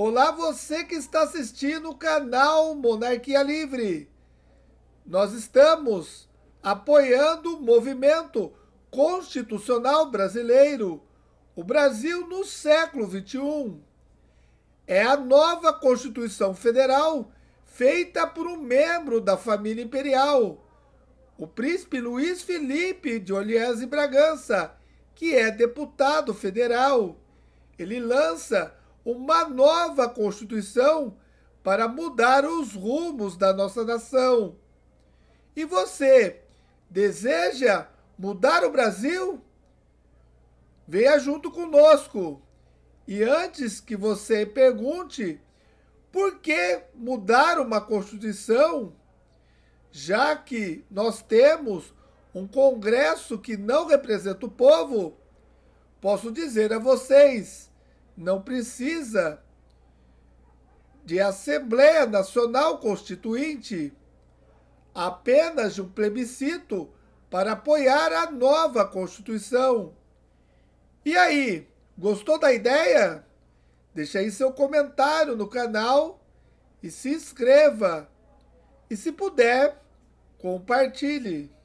Olá, você que está assistindo o canal Monarquia Livre. Nós estamos apoiando o movimento constitucional brasileiro, o Brasil no século XXI. É a nova Constituição Federal feita por um membro da família imperial, o príncipe Luiz Felipe de Olhese e Bragança, que é deputado federal. Ele lança uma nova Constituição para mudar os rumos da nossa nação. E você deseja mudar o Brasil? Venha junto conosco. E antes que você pergunte por que mudar uma Constituição, já que nós temos um Congresso que não representa o povo, posso dizer a vocês não precisa de Assembleia Nacional Constituinte, apenas de um plebiscito para apoiar a nova Constituição. E aí, gostou da ideia? Deixe aí seu comentário no canal e se inscreva. E se puder, compartilhe.